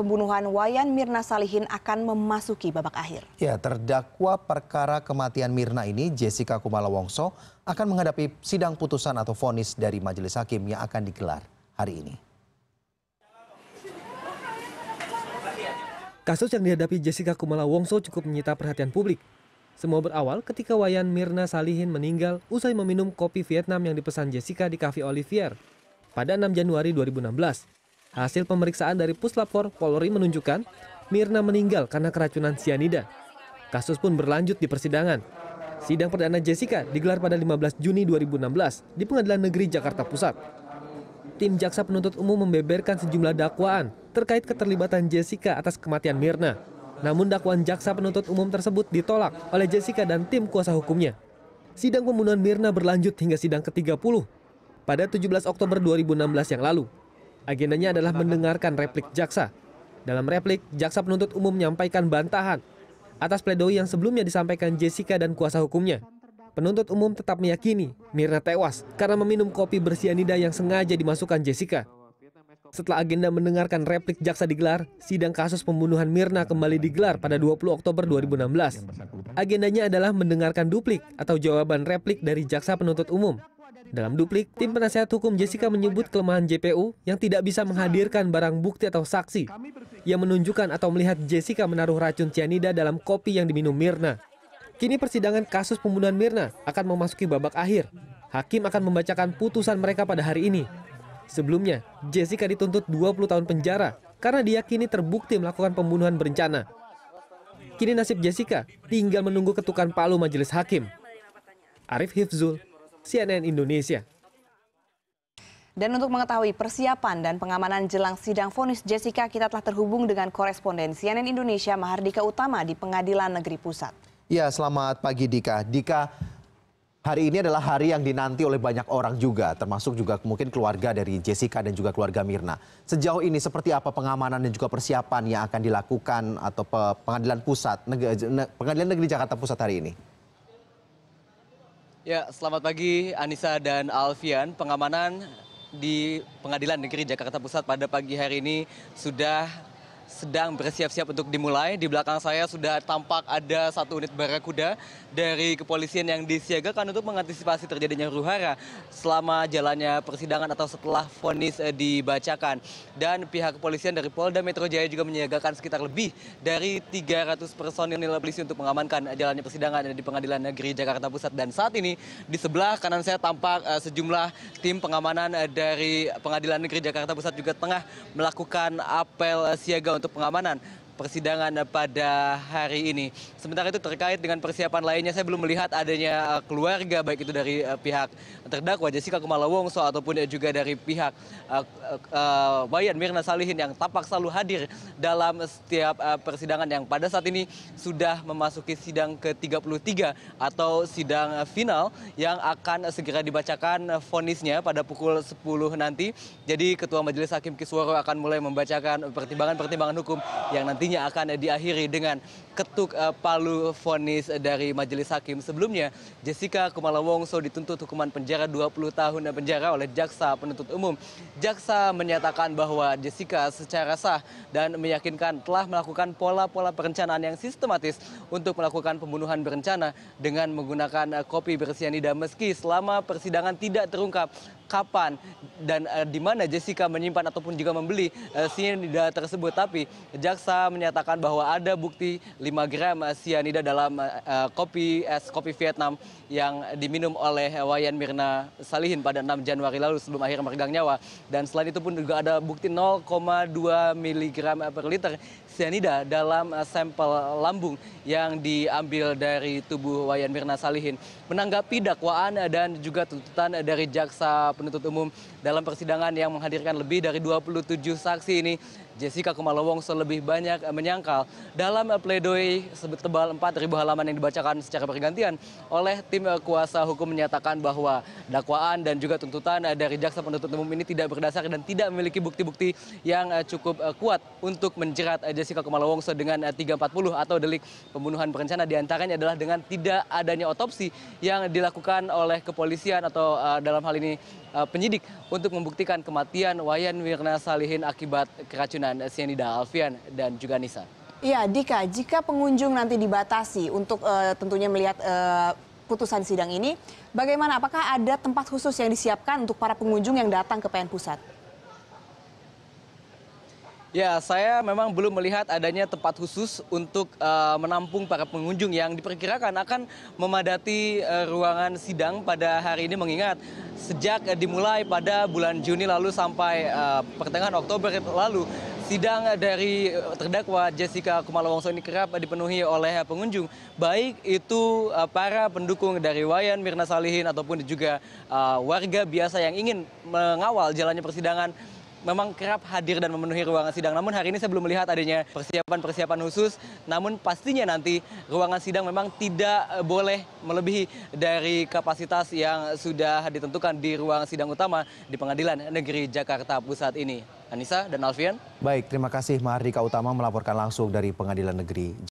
pembunuhan Wayan Mirna Salihin akan memasuki babak akhir. Ya, terdakwa perkara kematian Mirna ini, Jessica Kumala Wongso, akan menghadapi sidang putusan atau vonis dari majelis hakim yang akan digelar hari ini. Kasus yang dihadapi Jessica Kumala Wongso cukup menyita perhatian publik. Semua berawal ketika Wayan Mirna Salihin meninggal usai meminum kopi Vietnam yang dipesan Jessica di Cafe Olivier pada 6 Januari 2016. Hasil pemeriksaan dari Puslapor Polri menunjukkan Mirna meninggal karena keracunan cyanida. Kasus pun berlanjut di persidangan. Sidang perdana Jessica digelar pada 15 Juni 2016 di Pengadilan Negeri Jakarta Pusat. Tim jaksa penuntut umum membeberkan sejumlah dakwaan terkait keterlibatan Jessica atas kematian Mirna. Namun dakwaan jaksa penuntut umum tersebut ditolak oleh Jessica dan tim kuasa hukumnya. Sidang pembunuhan Mirna berlanjut hingga sidang ke-30 pada 17 Oktober 2016 yang lalu. Agendanya adalah mendengarkan replik jaksa. Dalam replik, jaksa penuntut umum menyampaikan bantahan atas pledoi yang sebelumnya disampaikan Jessica dan kuasa hukumnya. Penuntut umum tetap meyakini Mirna tewas karena meminum kopi bersianida yang sengaja dimasukkan Jessica. Setelah agenda mendengarkan replik jaksa digelar, sidang kasus pembunuhan Mirna kembali digelar pada 20 Oktober 2016. Agendanya adalah mendengarkan duplik atau jawaban replik dari jaksa penuntut umum. Dalam duplik, tim penasehat hukum Jessica menyebut kelemahan JPU yang tidak bisa menghadirkan barang bukti atau saksi yang menunjukkan atau melihat Jessica menaruh racun cyanida dalam kopi yang diminum Mirna. Kini persidangan kasus pembunuhan Mirna akan memasuki babak akhir. Hakim akan membacakan putusan mereka pada hari ini. Sebelumnya, Jessica dituntut 20 tahun penjara karena diyakini terbukti melakukan pembunuhan berencana. Kini nasib Jessica tinggal menunggu ketukan palu majelis hakim. Arif Hifzul, CNN Indonesia. Dan untuk mengetahui persiapan dan pengamanan jelang sidang vonis Jessica, kita telah terhubung dengan koresponden CNN Indonesia Mahardika Utama di Pengadilan Negeri Pusat. Ya, selamat pagi Dika. Dika, hari ini adalah hari yang dinanti oleh banyak orang juga, termasuk juga mungkin keluarga dari Jessica dan juga keluarga Mirna. Sejauh ini seperti apa pengamanan dan juga persiapan yang akan dilakukan atau Pengadilan Pusat Pengadilan Negeri Jakarta Pusat hari ini? ya selamat pagi anissa dan alfian pengamanan di pengadilan negeri jakarta pusat pada pagi hari ini sudah sedang bersiap siap untuk dimulai. Di belakang saya sudah tampak ada satu unit barakuda dari kepolisian yang disiagakan untuk mengantisipasi terjadinya ruhara selama jalannya persidangan atau setelah vonis eh, dibacakan. Dan pihak kepolisian dari Polda Metro Jaya juga menyiagakan sekitar lebih dari 300 personil polisi untuk mengamankan eh, jalannya persidangan di Pengadilan Negeri Jakarta Pusat. Dan saat ini di sebelah kanan saya tampak eh, sejumlah tim pengamanan dari Pengadilan Negeri Jakarta Pusat juga tengah melakukan apel siaga untuk pengamanan persidangan pada hari ini. Sementara itu terkait dengan persiapan lainnya, saya belum melihat adanya eh, keluarga, baik itu dari eh, pihak terdakwa Jessica Kumala Wongso ataupun juga dari pihak uh, Mirna Salihin yang tampak selalu hadir dalam setiap persidangan yang pada saat ini sudah memasuki sidang ke-33 atau sidang final yang akan segera dibacakan vonisnya pada pukul 10 nanti. Jadi Ketua Majelis Hakim Kisworo akan mulai membacakan pertimbangan-pertimbangan hukum yang nanti nantinya akan diakhiri dengan ketuk eh, palu fonis dari majelis hakim sebelumnya Jessica Kumala Wongso dituntut hukuman penjara 20 tahun penjara oleh jaksa penuntut umum jaksa menyatakan bahwa Jessica secara sah dan meyakinkan telah melakukan pola-pola perencanaan yang sistematis untuk melakukan pembunuhan berencana dengan menggunakan eh, kopi bersianida meski selama persidangan tidak terungkap kapan dan eh, di mana jessica menyimpan ataupun juga membeli sianida eh, tersebut tapi jaksa menyatakan bahwa ada bukti 5 gram sianida eh, dalam kopi es kopi Vietnam yang diminum oleh Wayan Mirna Salihin pada 6 Januari lalu sebelum akhir meregang nyawa dan selain itu pun juga ada bukti 0,2 miligram per liter sianida dalam sampel lambung yang diambil dari tubuh Wayan Mirna Salihin menanggapi dakwaan dan juga tuntutan dari jaksa penuntut umum dalam persidangan yang menghadirkan lebih dari dua puluh tujuh saksi ini Jessica Kumala Wongso lebih banyak eh, menyangkal dalam pledoi tebal 4.000 halaman yang dibacakan secara bergantian oleh tim eh, kuasa hukum menyatakan bahwa dakwaan dan juga tuntutan eh, dari jaksa penuntut umum ini tidak berdasar dan tidak memiliki bukti-bukti yang cukup kuat untuk menjerat Jessica Kumala Wongso dengan 340 atau delik pembunuhan berencana diantaranya adalah dengan tidak adanya otopsi yang dilakukan oleh kepolisian atau dalam hal ini penyidik untuk membuktikan kematian Wayan Mirna Salihin akibat keracunan dengan Sianida Alfian dan juga Nisa. Iya, Dika, jika pengunjung nanti dibatasi untuk uh, tentunya melihat uh, putusan sidang ini, bagaimana? Apakah ada tempat khusus yang disiapkan untuk para pengunjung yang datang ke PN Pusat? Ya, saya memang belum melihat adanya tempat khusus untuk uh, menampung para pengunjung yang diperkirakan akan memadati uh, ruangan sidang pada hari ini mengingat sejak uh, dimulai pada bulan Juni lalu sampai uh, pertengahan Oktober lalu sidang dari terdakwa jessica kumala wongso ini kerap dipenuhi oleh pengunjung baik itu eh, para pendukung dari wayan mirna salihin ataupun juga eh, warga biasa yang ingin mengawal jalannya persidangan memang kerap hadir dan memenuhi ruangan sidang. Namun hari ini saya belum melihat adanya persiapan-persiapan khusus. Namun pastinya nanti ruangan sidang memang tidak eh, boleh melebihi dari kapasitas yang sudah ditentukan di ruang sidang utama di Pengadilan Negeri Jakarta Pusat ini. Anissa dan Alfian. Baik, terima kasih Mahardika Utama melaporkan langsung dari Pengadilan Negeri